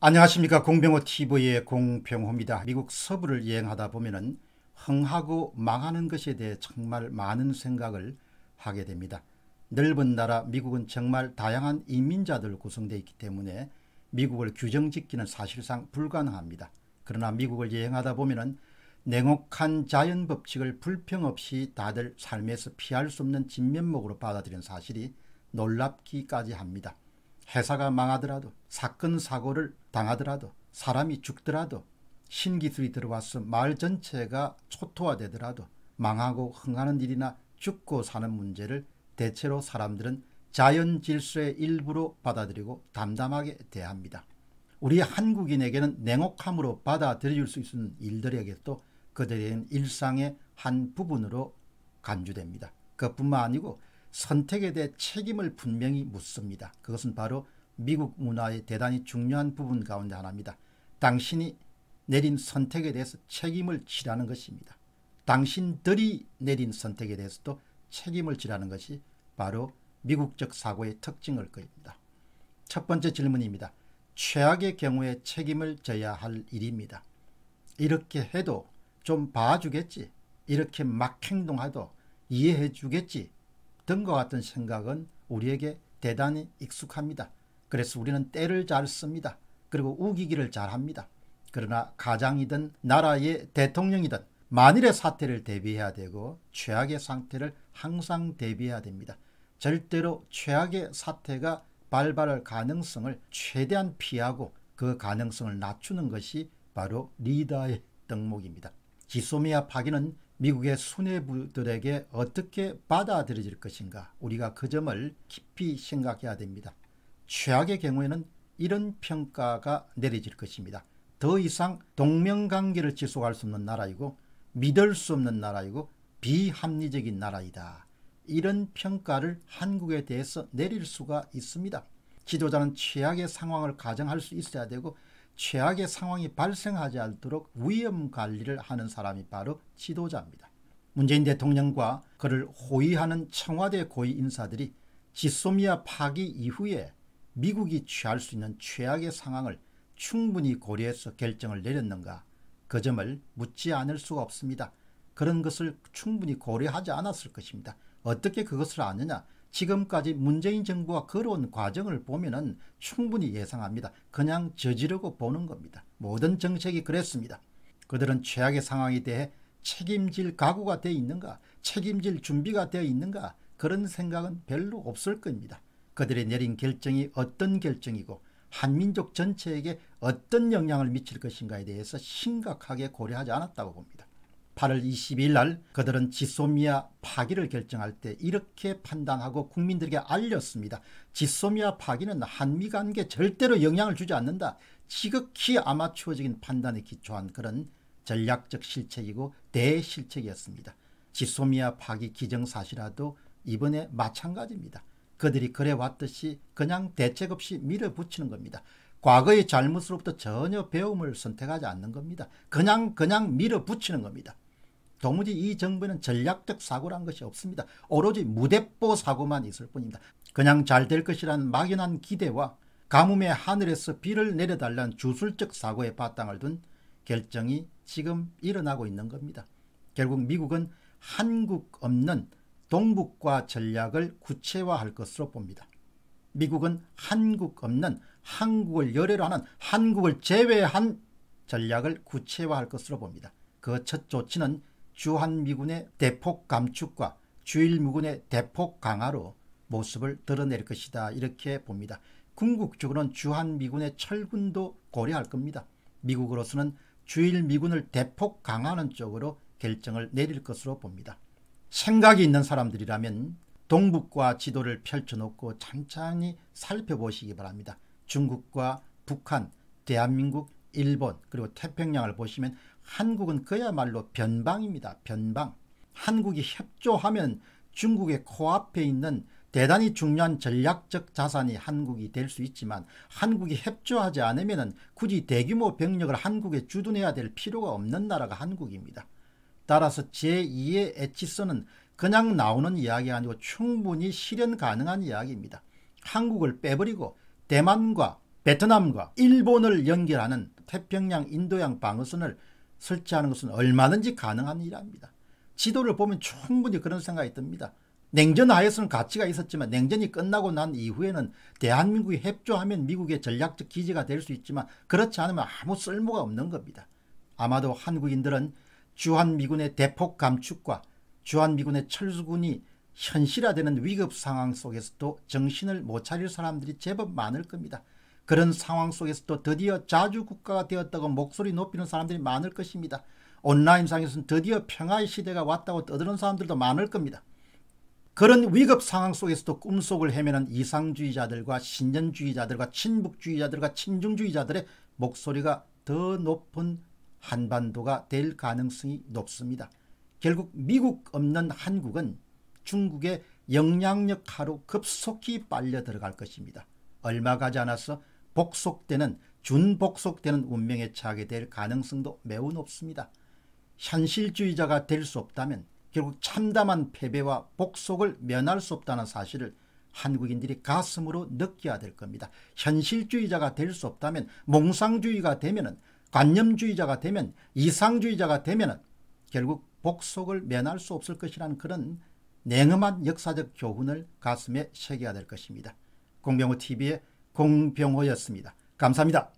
안녕하십니까 공병호 TV의 공병호입니다. 미국 서부를 여행하다 보면은 흥하고 망하는 것에 대해 정말 많은 생각을 하게 됩니다. 넓은 나라 미국은 정말 다양한 이민자들 구성되 어 있기 때문에 미국을 규정짓기는 사실상 불가능합니다. 그러나 미국을 여행하다 보면은 냉혹한 자연 법칙을 불평 없이 다들 삶에서 피할 수 없는 진면목으로 받아들인 사실이 놀랍기까지 합니다. 회사가 망하더라도 사건 사고를 당하더라도 사람이 죽더라도 신기술이 들어와서 마을 전체가 초토화되더라도 망하고 흥하는 일이나 죽고 사는 문제를 대체로 사람들은 자연 질서의 일부로 받아들이고 담담하게 대합니다. 우리 한국인에게는 냉혹함으로 받아들일 수 있는 일들에게도 그들의 일상의 한 부분으로 간주됩니다. 그뿐만 아니고 선택에 대해 책임을 분명히 묻습니다. 그것은 바로 미국 문화의 대단히 중요한 부분 가운데 하나입니다. 당신이 내린 선택에 대해서 책임을 지라는 것입니다. 당신들이 내린 선택에 대해서도 책임을 지라는 것이 바로 미국적 사고의 특징일 것입니다. 첫 번째 질문입니다. 최악의 경우에 책임을 져야 할 일입니다. 이렇게 해도 좀 봐주겠지. 이렇게 막 행동하도 이해해 주겠지. 등것 같은 생각은 우리에게 대단히 익숙합니다. 그래서 우리는 때를 잘 씁니다. 그리고 우기기를 잘 합니다. 그러나 가장이든 나라의 대통령이든 만일의 사태를 대비해야 되고 최악의 상태를 항상 대비해야 됩니다. 절대로 최악의 사태가 발발할 가능성을 최대한 피하고 그 가능성을 낮추는 것이 바로 리더의 덕목입니다. 지소미아 파기는 미국의 수뇌부들에게 어떻게 받아들여질 것인가 우리가 그 점을 깊이 생각해야 됩니다. 최악의 경우에는 이런 평가가 내려질 것입니다. 더 이상 동맹관계를 지속할 수 없는 나라이고 믿을 수 없는 나라이고 비합리적인 나라이다. 이런 평가를 한국에 대해서 내릴 수가 있습니다. 지도자는 최악의 상황을 가정할 수 있어야 되고 최악의 상황이 발생하지 않도록 위험 관리를 하는 사람이 바로 지도자입니다. 문재인 대통령과 그를 호위하는 청와대 고위 인사들이 지소미아 파기 이후에 미국이 취할 수 있는 최악의 상황을 충분히 고려해서 결정을 내렸는가 그 점을 묻지 않을 수가 없습니다. 그런 것을 충분히 고려하지 않았을 것입니다. 어떻게 그것을 아느냐 지금까지 문재인 정부가 걸어온 과정을 보면 충분히 예상합니다. 그냥 저지르고 보는 겁니다. 모든 정책이 그랬습니다. 그들은 최악의 상황에 대해 책임질 각오가 되어 있는가 책임질 준비가 되어 있는가 그런 생각은 별로 없을 겁니다. 그들이 내린 결정이 어떤 결정이고 한민족 전체에게 어떤 영향을 미칠 것인가에 대해서 심각하게 고려하지 않았다고 봅니다. 8월 22일 날 그들은 지소미아 파기를 결정할 때 이렇게 판단하고 국민들에게 알렸습니다. 지소미아 파기는 한미 관계 절대로 영향을 주지 않는다. 지극히 아마추어적인 판단에 기초한 그런 전략적 실책이고 대실책이었습니다. 지소미아 파기 기정사실화도 이번에 마찬가지입니다. 그들이 그래왔듯이 그냥 대책 없이 밀어붙이는 겁니다. 과거의 잘못으로부터 전혀 배움을 선택하지 않는 겁니다. 그냥 그냥 밀어붙이는 겁니다. 도무지 이 정부에는 전략적 사고란 것이 없습니다. 오로지 무대뽀 사고만 있을 뿐입니다. 그냥 잘 될 것이란 막연한 기대와 가뭄의 하늘에서 비를 내려달란 주술적 사고의 바탕을 둔 결정이 지금 일어나고 있는 겁니다. 결국 미국은 한국 없는 동북과 전략을 구체화할 것으로 봅니다. 미국은 한국 없는 한국을 열애로 하는 한국을 제외한 전략을 구체화할 것으로 봅니다. 그 첫 조치는 주한미군의 대폭 감축과 주일미군의 대폭 강화로 모습을 드러낼 것이다 이렇게 봅니다. 궁극적으로는 주한미군의 철군도 고려할 겁니다. 미국으로서는 주일미군을 대폭 강화하는 쪽으로 결정을 내릴 것으로 봅니다. 생각이 있는 사람들이라면 동북과 지도를 펼쳐놓고 찬찬히 살펴보시기 바랍니다. 중국과 북한, 대한민국, 일본 그리고 태평양을 보시면 한국은 그야말로 변방입니다. 변방. 한국이 협조하면 중국의 코앞에 있는 대단히 중요한 전략적 자산이 한국이 될 수 있지만 한국이 협조하지 않으면 굳이 대규모 병력을 한국에 주둔해야 될 필요가 없는 나라가 한국입니다. 따라서 제2의 에치스는 그냥 나오는 이야기가 아니고 충분히 실현 가능한 이야기입니다. 한국을 빼버리고 대만과 베트남과 일본을 연결하는 태평양 인도양 방어선을 설치하는 것은 얼마든지 가능한 일입니다. 지도를 보면 충분히 그런 생각이 듭니다. 냉전 하에서는 가치가 있었지만 냉전이 끝나고 난 이후에는 대한민국이 협조하면 미국의 전략적 기지가 될 수 있지만 그렇지 않으면 아무 쓸모가 없는 겁니다. 아마도 한국인들은 주한미군의 대폭 감축과 주한미군의 철수군이 현실화되는 위급 상황 속에서도 정신을 못 차릴 사람들이 제법 많을 겁니다. 그런 상황 속에서도 드디어 자주국가가 되었다고 목소리 높이는 사람들이 많을 것입니다. 온라인상에서는 드디어 평화의 시대가 왔다고 떠드는 사람들도 많을 겁니다. 그런 위급 상황 속에서도 꿈속을 헤매는 이상주의자들과 신년주의자들과 친북주의자들과 친중주의자들의 목소리가 더 높은 한반도가 될 가능성이 높습니다. 결국 미국 없는 한국은 중국의 영향력 하로 급속히 빨려 들어갈 것입니다. 얼마 가지 않아서 복속되는 준복속되는 운명에 차게될 가능성도 매우 높습니다. 현실주의자가 될 수 없다면 결국 참담한 패배와 복속을 면할 수 없다는 사실을 한국인들이 가슴으로 느껴야 될 겁니다. 현실주의자가 될 수 없다면 몽상주의가 되면 관념주의자가 되면 이상주의자가 되면 결국 복속을 면할 수 없을 것이라는 그런 냉엄한 역사적 교훈을 가슴에 새겨야 될 것입니다. 공병호TV의 공병호였습니다. 감사합니다.